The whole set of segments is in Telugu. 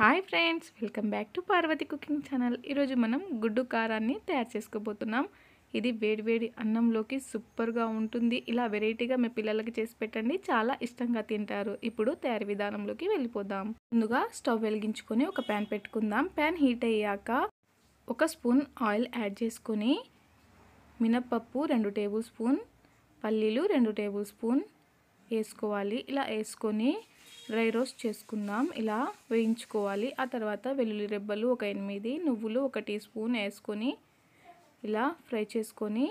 hi friends welcome back to Parvathi cooking channel ఈరోజు మనం గుడ్డు కారాన్ని తయారు చేసుకోబోతున్నాం ఇది వేడివేడి అన్నంలోకి సూపర్గా ఉంటుంది ఇలా వెరైటీగా మీ పిల్లలకి చేసి పెట్టండి చాలా ఇష్టంగా తింటారు ఇప్పుడు తయారీ విధానంలోకి వెళ్ళిపోదాం ముందుగా స్టవ్ వెలిగించుకొని ఒక ప్యాన్ పెట్టుకుందాం ప్యాన్ హీట్ అయ్యాక ఒక స్పూన్ ఆయిల్ యాడ్ చేసుకొని మినప్పప్పు రెండు టేబుల్ స్పూన్ పల్లీలు రెండు టేబుల్ స్పూన్ వేసుకోవాలి ఇలా వేసుకొని డ్రై రోస్ట్ చేసుకుందాం ఇలా వేయించుకోవాలి ఆ తర్వాత వెల్లుల్లి రెబ్బలు ఒక ఎనిమిది నువ్వులు ఒక టీ స్పూన్ వేసుకొని ఇలా ఫ్రై చేసుకొని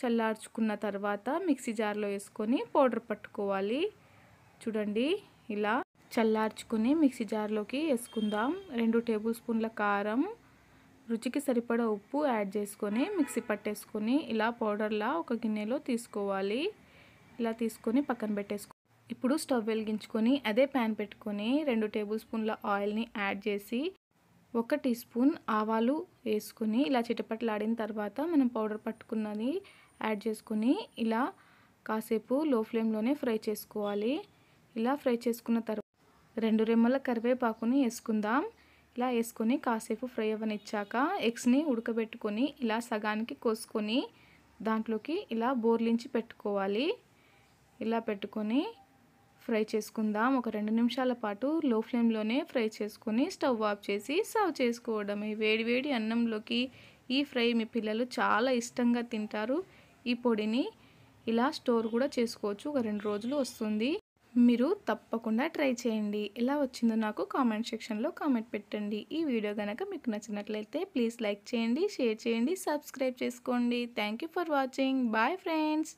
చల్లార్చుకున్న తర్వాత మిక్సీ జార్లో వేసుకొని పౌడర్ పట్టుకోవాలి చూడండి ఇలా చల్లార్చుకొని మిక్సీ జార్లోకి వేసుకుందాం రెండు టేబుల్ స్పూన్ల కారం రుచికి సరిపడా ఉప్పు యాడ్ చేసుకొని మిక్సీ పట్టేసుకొని ఇలా పౌడర్లా ఒక గిన్నెలో తీసుకోవాలి ఇలా తీసుకొని పక్కన పెట్టేసుకో ఇప్పుడు స్టవ్ వెలిగించుకొని అదే ప్యాన్ పెట్టుకొని రెండు టేబుల్ స్పూన్ల ఆయిల్ని యాడ్ చేసి ఒక టీ స్పూన్ ఆవాలు వేసుకొని ఇలా చిటపట్లాడిన తర్వాత మనం పౌడర్ పట్టుకున్నది యాడ్ చేసుకొని ఇలా కాసేపు లో ఫ్లేమ్లోనే ఫ్రై చేసుకోవాలి ఇలా ఫ్రై చేసుకున్న తర్వాత రెండు రెమ్మల కరివేపాకుని వేసుకుందాం ఇలా వేసుకొని కాసేపు ఫ్రై అవ్వనిచ్చాక ఎగ్స్ని ఉడకబెట్టుకొని ఇలా సగానికి కోసుకొని దాంట్లోకి ఇలా బోర్లించి పెట్టుకోవాలి ఇలా పెట్టుకొని ఫ్రై చేసుకుందాం ఒక రెండు నిమిషాల పాటు లో ఫ్లేమ్లోనే ఫ్రై చేసుకుని స్టవ్ ఆఫ్ చేసి సర్వ్ చేసుకోవడమే వేడివేడి అన్నంలోకి ఈ ఫ్రై మీ పిల్లలు చాలా ఇష్టంగా తింటారు ఈ పొడిని ఇలా స్టోర్ కూడా చేసుకోవచ్చు ఒక రెండు రోజులు వస్తుంది మీరు తప్పకుండా ట్రై చేయండి ఎలా వచ్చిందో నాకు కామెంట్ సెక్షన్లో కామెంట్ పెట్టండి ఈ వీడియో కనుక మీకు నచ్చినట్లయితే ప్లీజ్ లైక్ చేయండి షేర్ చేయండి సబ్స్క్రైబ్ చేసుకోండి thank for watching bye friends